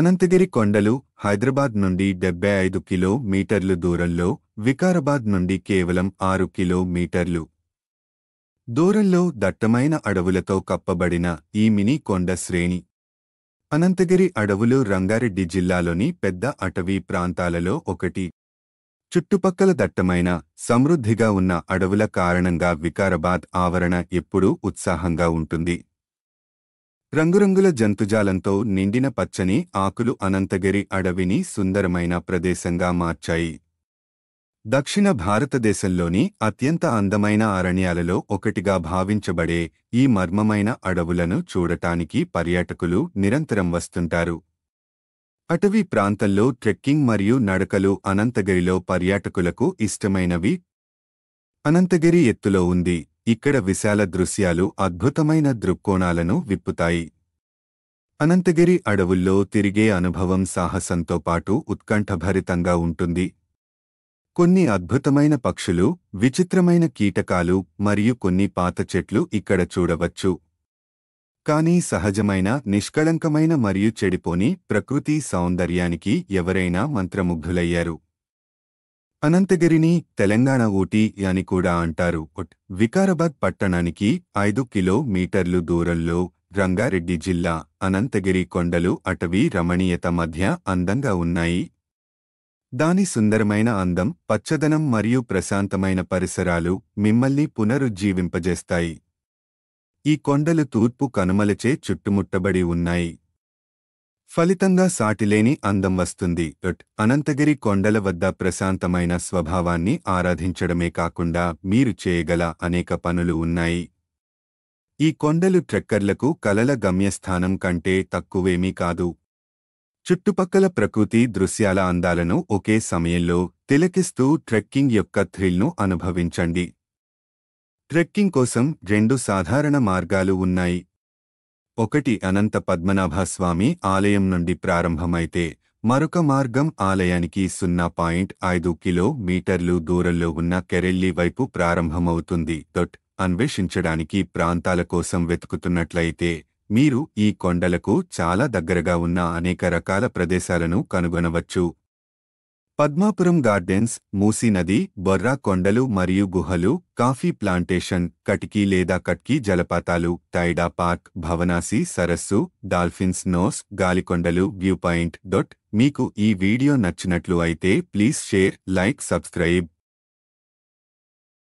అనంతగిరి కొండలు హైదరాబాద్ నుండి డెబ్బై ఐదు కిలోమీటర్లు దూరంలో వికారాబాద్ నుండి కేవలం ఆరు కిలోమీటర్లు దూరంలో దట్టమైన అడవులతో కప్పబడిన ఈ మినీ కొండ శ్రేణి అనంతగిరి అడవులు రంగారెడ్డి జిల్లాలోని పెద్ద అటవీ ప్రాంతాలలో ఒకటి చుట్టుపక్కల దట్టమైన సమృద్ధిగా ఉన్న అడవుల కారణంగా వికారాబాద్ ఆవరణ ఎప్పుడూ ఉత్సాహంగా ఉంటుంది రంగురంగుల జంతుజాలంతో నిండిన పచ్చని ఆకులు అనంతగిరి అడవిని సుందరమైన ప్రదేశంగా మార్చాయి దక్షిణ భారతదేశంలోని అత్యంత అందమైన అరణ్యాలలో ఒకటిగా భావించబడే ఈ మర్మమైన అడవులను చూడటానికి పర్యాటకులు నిరంతరం వస్తుంటారు అటవీ ప్రాంతంలో ట్రెక్కింగ్ మరియు నడకలు అనంతగిరిలో పర్యాటకులకు ఇష్టమైనవి అనంతగిరి ఎత్తులో ఉంది ఇక్కడ విశాల దృశ్యాలు అద్భుతమైన దృక్కోణాలను విప్పుతాయి అనంతగిరి అడవుల్లో తిరిగే అనుభవం సాహసంతో పాటు ఉత్కంఠభరితంగా ఉంటుంది కొన్ని అద్భుతమైన పక్షులు విచిత్రమైన కీటకాలు మరియు కొన్ని పాత చెట్లు ఇక్కడ చూడవచ్చు కానీ సహజమైన నిష్కళంకమైన మరియు చెడిపోని ప్రకృతి సౌందర్యానికి ఎవరైనా మంత్రముగ్ధులయ్యారు అనంతగిరిని తెలంగాణ ఊటీ అని కూడా అంటారు వికారాబాద్ పట్టణానికి ఐదు కిలోమీటర్లు దూరంలో రంగారెడ్డి జిల్లా అనంతగిరి కొండలు అటవీ రమణీయత మధ్య అందంగా ఉన్నాయి దాని సుందరమైన అందం పచ్చదనం మరియు ప్రశాంతమైన పరిసరాలు మిమ్మల్ని పునరుజ్జీవింపజేస్తాయి ఈ కొండలు తూర్పు కనుమలచే చుట్టుముట్టబడి ఉన్నాయి ఫలితంగా సాటిలేని అందం వస్తుంది అనంతగిరి కొండల వద్ద ప్రశాంతమైన స్వభావాన్ని ఆరాధించడమే కాకుండా మీరు చేయగల అనేక పనులు ఉన్నాయి ఈ కొండలు ట్రెక్కర్లకు కలల గమ్యస్థానం కంటే తక్కువేమీ కాదు చుట్టుపక్కల ప్రకృతి దృశ్యాల అందాలను ఒకే సమయంలో తిలకిస్తూ ట్రెక్కింగ్ యొక్క థ్రిల్ను అనుభవించండి ట్రెక్కింగ్ కోసం రెండు సాధారణ మార్గాలు ఉన్నాయి ఒకటి అనంత పద్మనాభస్వామి ఆలయం నుండి ప్రారంభమైతే మరొక మార్గం ఆలయానికి సున్నా పాయింట్ ఐదు కిలోమీటర్లు దూరంలో ఉన్న కెరెల్లి వైపు ప్రారంభమవుతుంది దొట్ అన్వేషించడానికి ప్రాంతాల కోసం వెతుకుతున్నట్లయితే మీరు ఈ కొండలకు చాలా దగ్గరగా ఉన్న అనేక రకాల ప్రదేశాలను కనుగొనవచ్చు పద్మాపురం గార్డెన్స్ మూసీ నది బొర్రా కొండలు మరియు గుహలు కాఫీ ప్లాంటేషన్ కటికీ లేదా కట్కీ జలపాతాలు టైడా పార్క్ భవనాసి సరస్సు డాల్ఫిన్స్ నోస్ గాలికొండలు వ్యూ పాయింట్ డొట్ మీకు ఈ వీడియో నచ్చినట్లు అయితే ప్లీజ్ షేర్ లైక్ సబ్స్క్రైబ్